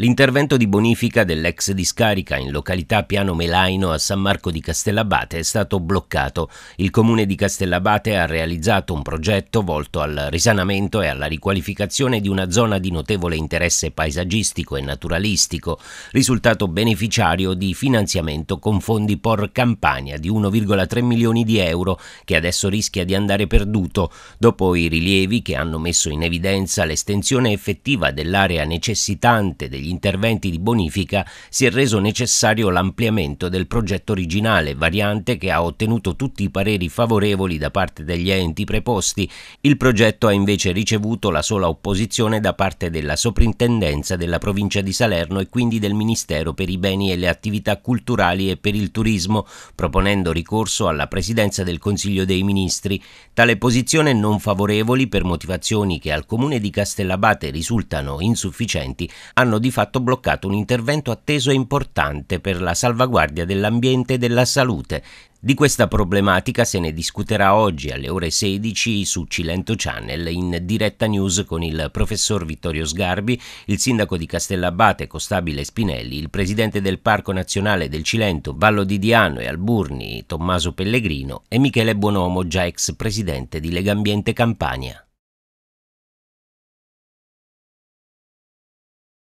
L'intervento di bonifica dell'ex discarica in località Piano Melaino a San Marco di Castellabate è stato bloccato. Il comune di Castellabate ha realizzato un progetto volto al risanamento e alla riqualificazione di una zona di notevole interesse paesaggistico e naturalistico, risultato beneficiario di finanziamento con fondi POR campagna di 1,3 milioni di euro che adesso rischia di andare perduto dopo i rilievi che hanno messo in evidenza l'estensione effettiva dell'area necessitante degli degli interventi di bonifica si è reso necessario l'ampliamento del progetto originale, variante che ha ottenuto tutti i pareri favorevoli da parte degli enti preposti. Il progetto ha invece ricevuto la sola opposizione da parte della soprintendenza della provincia di Salerno e quindi del Ministero per i beni e le attività culturali e per il turismo, proponendo ricorso alla presidenza del Consiglio dei Ministri. Tale posizione non favorevoli per motivazioni che al comune di Castellabate risultano insufficienti hanno di fatto bloccato un intervento atteso e importante per la salvaguardia dell'ambiente e della salute. Di questa problematica se ne discuterà oggi alle ore 16 su Cilento Channel in diretta news con il professor Vittorio Sgarbi, il sindaco di Castellabate Costabile Spinelli, il presidente del Parco Nazionale del Cilento Vallo di Diano e Alburni Tommaso Pellegrino e Michele Buonomo, già ex presidente di Legambiente Campania.